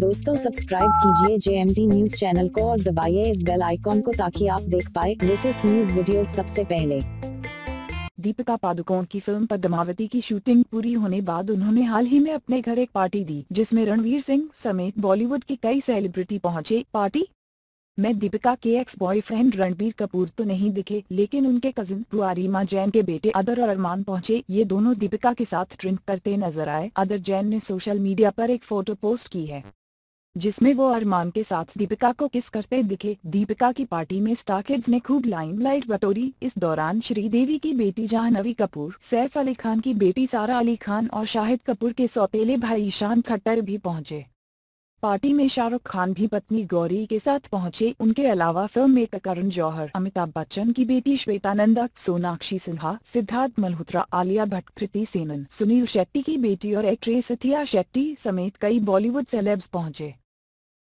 दोस्तों सब्सक्राइब कीजिए JMD news channel को और दबाइए इस बेल आइकॉन को ताकि आप देख पाए लेटेस्ट न्यूज वीडियो सबसे पहले दीपिका पादुकोण की फिल्म पद्मावती की शूटिंग पूरी होने बाद उन्होंने हाल ही में अपने घर एक पार्टी दी जिसमें रणवीर सिंह समेत बॉलीवुड के कई सेलिब्रिटी पहुंचे पार्टी मैं दीपिका के एक्स बॉयफ्रेंड रणबीर कपूर तो नहीं दिखे लेकिन उनके कजिन पुआरीमा जैन के बेटे अदर और अरमान पहुंचे ये दोनों दीपिका के साथ ड्रिंक करते नजर आए अदर जैन ने सोशल मीडिया पर एक फोटो पोस्ट की है जिसमें वो अरमान के साथ दीपिका को किस करते दिखे दीपिका की पार्टी में स्टाकिड्स ने खूब लाइमलाइट बटोरी इस दौरान श्रीदेवी की बेटी जाहनवी कपूर सैफ अली खान की बेटी सारा अली खान और शाहिद कपूर के सौतेले भाई ईशान खट्टर भी पहुंचे पार्टी में शाहरुख खान भी पत्नी गौरी के साथ पहुंचे उनके अलावा फिल्म मेकर करण जौहर अमिताभ बच्चन की बेटी श्वेतानंदा सोनाक्षी सिन्हा सिद्धार्थ मल्होत्रा आलिया भट्ट कृति सेनन सुनील शेट्टी की बेटी और एक्ट्रेस सिथिया शेट्टी समेत कई बॉलीवुड सेलेब्स पहुंचे